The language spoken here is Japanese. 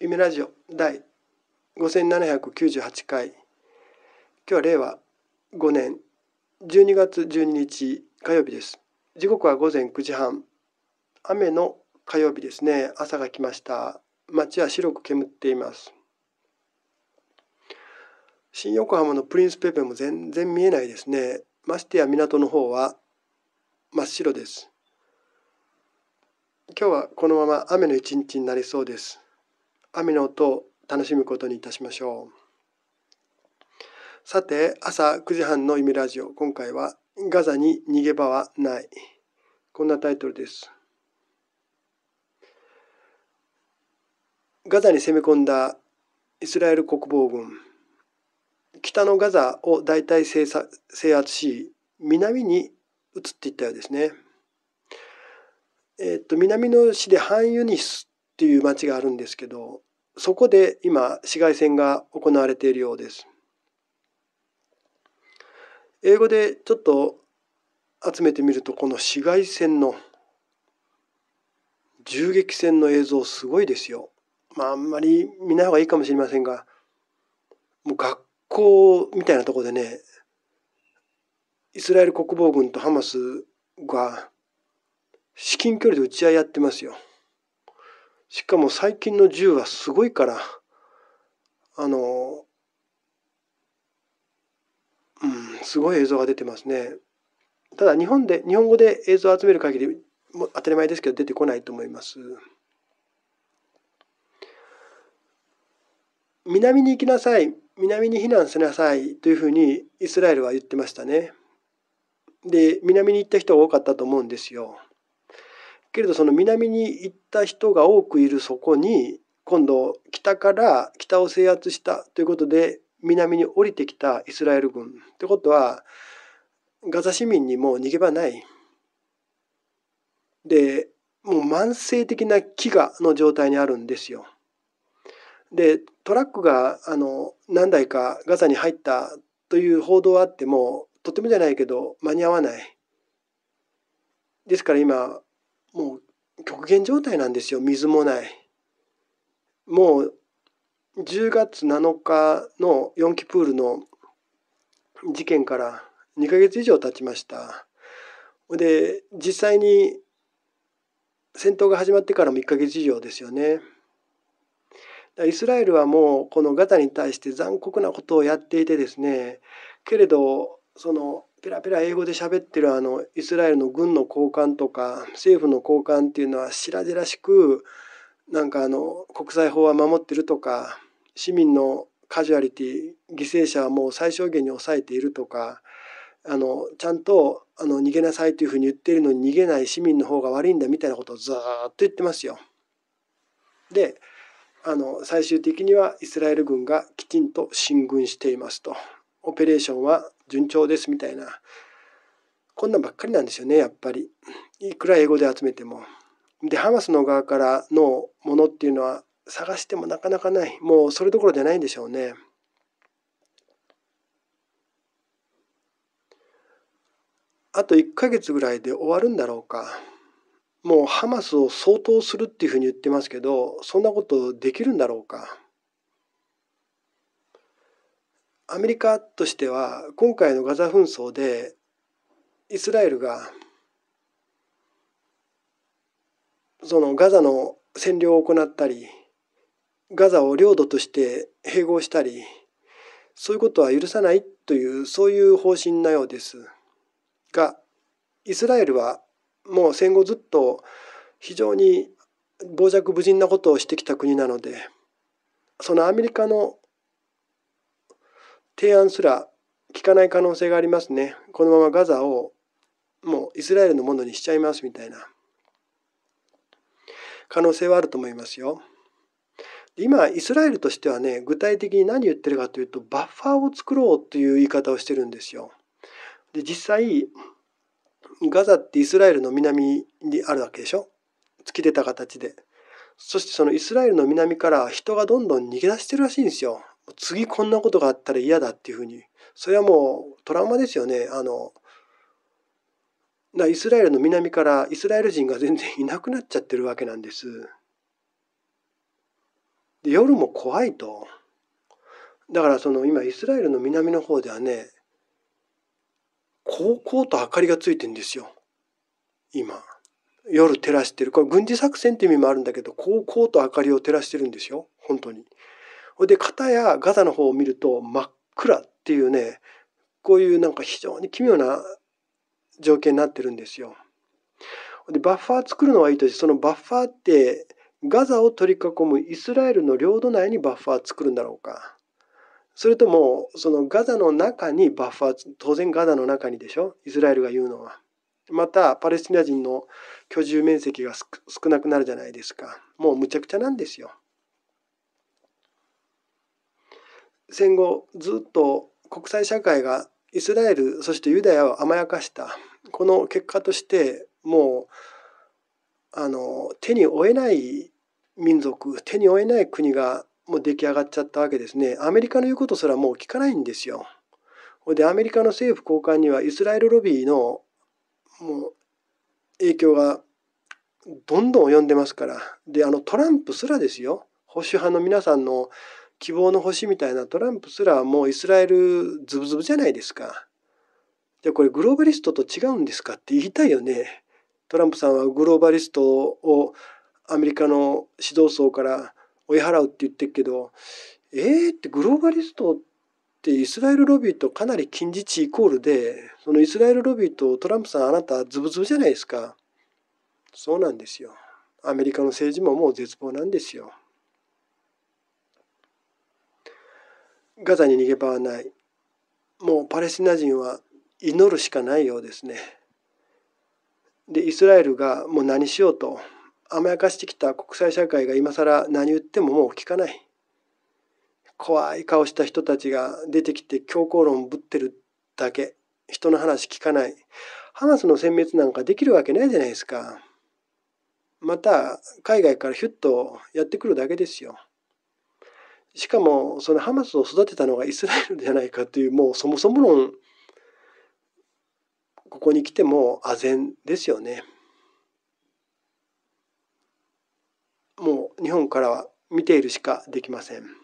夢ラジオ第5798回今日は令和5年12月12日火曜日です時刻は午前9時半雨の火曜日ですね朝が来ました街は白く煙っています新横浜のプリンスペペも全然見えないですねましてや港の方は真っ白です今日はこのまま雨の一日になりそうです雨の音を楽しむことにいたしましょう。さて、朝9時半の夢ラジオ、今回はガザに逃げ場はない。こんなタイトルです。ガザに攻め込んだイスラエル国防軍。北のガザを大体制圧し、南に移っていったようですね。えっと、南の市でハンユニスっていう町があるんですけどそこで今紫外線が行われているようです。英語でちょっと集めてみるとこの紫外線の銃撃戦の映像すごいですよ。まああんまり見ない方がいいかもしれませんがもう学校みたいなとこでねイスラエル国防軍とハマスが至近距離で撃ち合いやってますよ。しかも最近の銃はすごいから、あの、うん、すごい映像が出てますね。ただ日本で、日本語で映像を集める限り、も当たり前ですけど出てこないと思います。南に行きなさい、南に避難しなさいというふうにイスラエルは言ってましたね。で、南に行った人が多かったと思うんですよ。けれどその南に行った人が多くいるそこに今度北から北を制圧したということで南に降りてきたイスラエル軍ってことはガザ市民にもう逃げ場ない。でもう慢性的な飢餓の状態にあるんですよ。でトラックがあの何台かガザに入ったという報道はあってもとてもじゃないけど間に合わない。ですから今もう極限状態なんですよ水もないもう10月7日の四期プールの事件から2ヶ月以上経ちましたで実際に戦闘が始まってからも1ヶ月以上ですよねイスラエルはもうこのガザに対して残酷なことをやっていてですねけれどそのペラペラ英語で喋ってるあのイスラエルの軍の高官とか政府の高官っていうのは白々しくなんかあの国際法は守ってるとか市民のカジュアリティ犠牲者はもう最小限に抑えているとかあのちゃんとあの逃げなさいというふうに言ってるのに逃げない市民の方が悪いんだみたいなことをずっと言ってますよ。であの最終的にはイスラエル軍がきちんと進軍していますと。オペレーションは順調ですみたいなこんなんばっかりなんですよねやっぱりいくら英語で集めても。でハマスの側からのものっていうのは探してもなかなかないもうそれどころじゃないんでしょうね。あと1ヶ月ぐらいで終わるんだろうか。もうハマスを相当するっていうふうに言ってますけどそんなことできるんだろうか。アメリカとしては今回のガザ紛争でイスラエルがそのガザの占領を行ったりガザを領土として併合したりそういうことは許さないというそういう方針なようですがイスラエルはもう戦後ずっと非常に傍若無人なことをしてきた国なのでそのアメリカの提案すら聞かない可能性がありますね。このままガザをもうイスラエルのものにしちゃいますみたいな可能性はあると思いますよ。今、イスラエルとしてはね、具体的に何言ってるかというと、バッファーを作ろうという言い方をしてるんですよ。で、実際、ガザってイスラエルの南にあるわけでしょ突き出た形で。そしてそのイスラエルの南から人がどんどん逃げ出してるらしいんですよ。次こんなことがあったら嫌だっていうふうにそれはもうトラウマですよねあのイスラエルの南からイスラエル人が全然いなくなっちゃってるわけなんです。で夜も怖いと。だからその今イスラエルの南の方ではね高校と明かりがついてんですよ今。夜照らしてるこれ軍事作戦って意味もあるんだけど高校と明かりを照らしてるんですよ本当に。ほいで片やガザの方を見ると真っ暗っていうねこういうなんか非常に奇妙な情景になってるんですよ。でバッファー作るのはいいとしてそのバッファーってガザを取り囲むイスラエルの領土内にバッファー作るんだろうか。それともそのガザの中にバッファー当然ガザの中にでしょイスラエルが言うのは。またパレスチナ人の居住面積が少なくなるじゃないですか。もうむちゃくちゃなんですよ。戦後ずっと国際社会がイスラエルそしてユダヤを甘やかしたこの結果としてもうあの手に負えない民族手に負えない国がもう出来上がっちゃったわけですねアメリカの言うことすらもう聞かないんですよ。でアメリカの政府高官にはイスラエルロビーのもう影響がどんどん及んでますからであのトランプすらですよ保守派の皆さんの希望の星みたいなトランプすらもうイスラエルズブズブじゃないですか。じゃあこれグローバリストと違うんですかって言いたいよね。トランプさんはグローバリストをアメリカの指導層から追い払うって言ってるけど、えーってグローバリストってイスラエルロビーとかなり近似値イコールで、そのイスラエルロビーとトランプさんあなたズブズブじゃないですか。そうなんですよ。アメリカの政治ももう絶望なんですよ。ガザに逃げ場はない。もうパレスチナ人は祈るしかないようですね。で、イスラエルがもう何しようと甘やかしてきた国際社会が今更何言ってももう聞かない。怖い顔した人たちが出てきて強硬論ぶってるだけ。人の話聞かない。ハマスの殲滅なんかできるわけないじゃないですか。また海外からヒュッとやってくるだけですよ。しかもそのハマスを育てたのがイスラエルじゃないかというもうそもそも論ここに来ても唖然ですよね。もう日本からは見ているしかできません。